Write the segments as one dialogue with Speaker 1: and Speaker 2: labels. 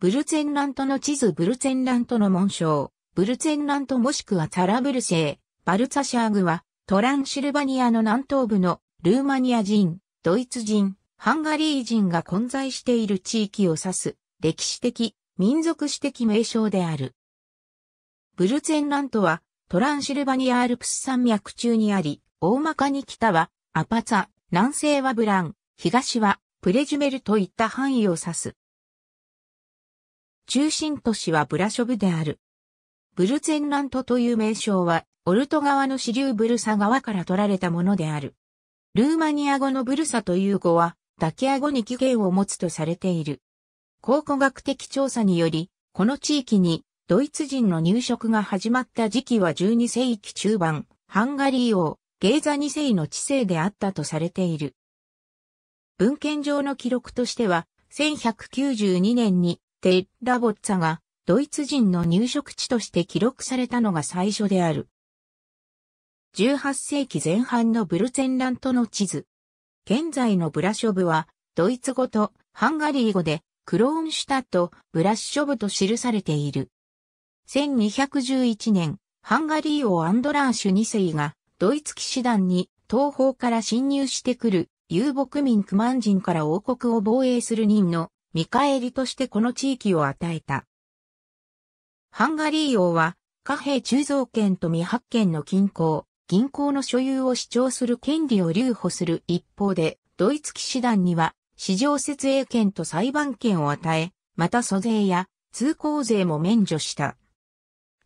Speaker 1: ブルツェンラントの地図ブルツェンラントの紋章、ブルツェンラントもしくはサラブルシェー、バルツァシャーグは、トランシルバニアの南東部のルーマニア人、ドイツ人、ハンガリー人が混在している地域を指す、歴史的、民族史的名称である。ブルツェンラントは、トランシルバニアアルプス山脈中にあり、大まかに北は、アパツァ、南西はブラン、東は、プレジュメルといった範囲を指す。中心都市はブラショブである。ブルツェンラントという名称は、オルト川の支流ブルサ川から取られたものである。ルーマニア語のブルサという語は、ダキア語に起源を持つとされている。考古学的調査により、この地域にドイツ人の入植が始まった時期は12世紀中盤、ハンガリー王、ゲーザ2世の治世であったとされている。文献上の記録としては、1192年にテッラボッツァがドイツ人の入植地として記録されたのが最初である。18世紀前半のブルツェンラントの地図。現在のブラショブは、ドイツ語とハンガリー語で、クローンシュタット、ブラッショブと記されている。1211年、ハンガリー王アンドラーシュ2世が、ドイツ騎士団に東方から侵入してくる遊牧民クマン人から王国を防衛する任の見返りとしてこの地域を与えた。ハンガリー王は、貨幣鋳造権と未発権の均衡、銀行の所有を主張する権利を留保する一方で、ドイツ騎士団には、市場設営権と裁判権を与え、また租税や通行税も免除した。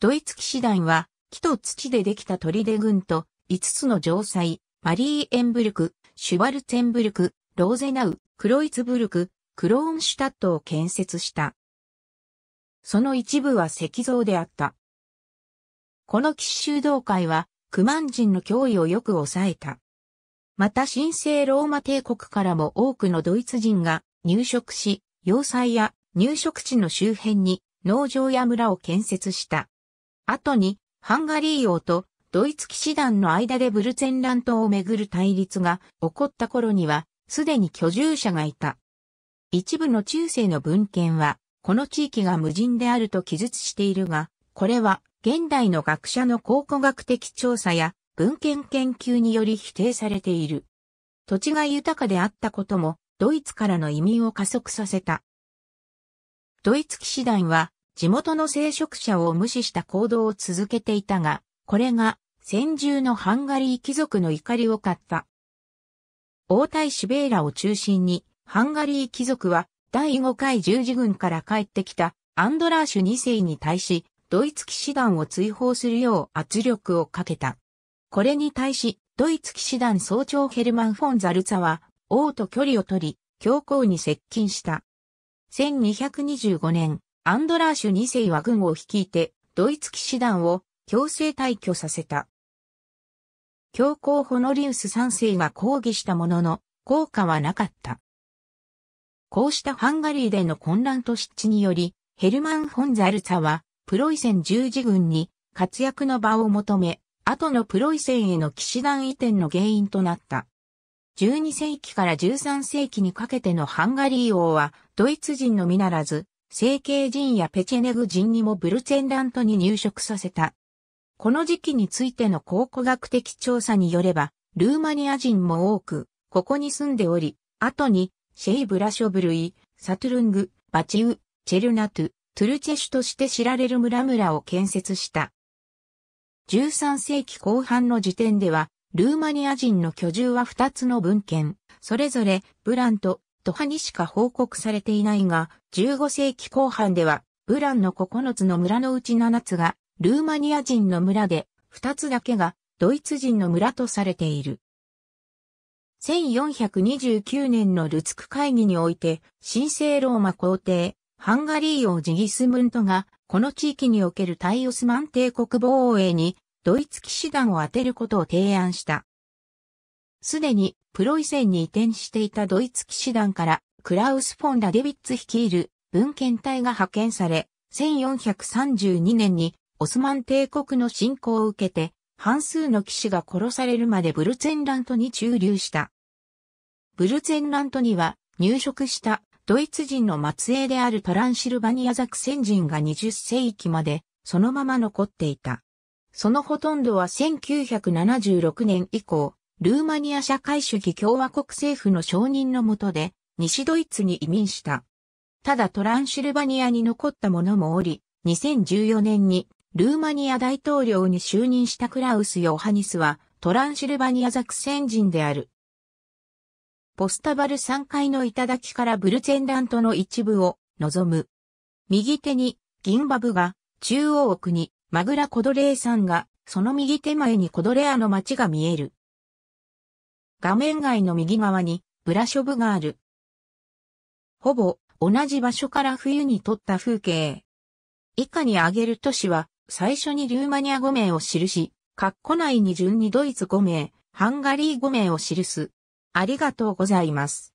Speaker 1: ドイツ騎士団は、木と土でできた砦軍と、5つの城塞、マリーエンブルク、シュバルツェンブルク、ローゼナウ、クロイツブルク、クローンシュタットを建設した。その一部は石像であった。この士襲道会は、クマン人の脅威をよく抑えた。また神聖ローマ帝国からも多くのドイツ人が入植し、要塞や入植地の周辺に農場や村を建設した。後に、ハンガリー王とドイツ騎士団の間でブルツェンラン島をめぐる対立が起こった頃には、すでに居住者がいた。一部の中世の文献は、この地域が無人であると記述しているが、これは現代の学者の考古学的調査や文献研究により否定されている。土地が豊かであったことも、ドイツからの移民を加速させた。ドイツ騎士団は、地元の聖職者を無視した行動を続けていたが、これが先住のハンガリー貴族の怒りを買った。王太子ベーラを中心に、ハンガリー貴族は第5回十字軍から帰ってきたアンドラーシュ2世に対し、ドイツ騎士団を追放するよう圧力をかけた。これに対し、ドイツ騎士団総長ヘルマン・フォン・ザルツァは、王と距離を取り、教皇に接近した。1225年、アンドラーシュ2世は軍を率いて、ドイツ騎士団を強制退去させた。教皇ホノリウス3世が抗議したものの、効果はなかった。こうしたハンガリーでの混乱と失地により、ヘルマン・ホンザルツァは、プロイセン十字軍に活躍の場を求め、後のプロイセンへの騎士団移転の原因となった。12世紀から13世紀にかけてのハンガリー王は、ドイツ人のみならず、成形人やペチェネグ人にもブルツェンラントに入植させた。この時期についての考古学的調査によれば、ルーマニア人も多く、ここに住んでおり、後にシェイ・ブラショブルイ、サトゥルング、バチウ、チェルナトゥ、トゥルチェシュとして知られる村々を建設した。13世紀後半の時点では、ルーマニア人の居住は2つの文献、それぞれブランとトハにしか報告されていないが、15世紀後半では、ブランの9つの村のうち7つが、ルーマニア人の村で、2つだけが、ドイツ人の村とされている。1429年のルツク会議において、神聖ローマ皇帝、ハンガリー王ジギスムントが、この地域におけるタイオスマン帝国防衛に、ドイツ騎士団を当てることを提案した。すでに、プロイセンに移転していたドイツ騎士団から、クラウス・フォン・ラデビッツ率いる文献隊が派遣され、1432年に、オスマン帝国の侵攻を受けて、半数の騎士が殺されるまでブルツェンラントに駐留した。ブルツェンラントには入植したドイツ人の末裔であるトランシルバニアザクセン人が20世紀までそのまま残っていた。そのほとんどは1976年以降、ルーマニア社会主義共和国政府の承認の下で西ドイツに移民した。ただトランシルバニアに残った者もおり、2014年にルーマニア大統領に就任したクラウス・ヨハニスはトランシルバニアザクセン人である。ポスタバル3階の頂からブルゼンダントの一部を望む。右手に銀バブが、中央奥にマグラコドレー山が、その右手前にコドレアの街が見える。画面外の右側にブラショブがある。ほぼ同じ場所から冬に撮った風景。以下に挙げる都市は、最初にルーマニア5名を記し、括弧内に順にドイツ5名、ハンガリー5名を記す。ありがとうございます。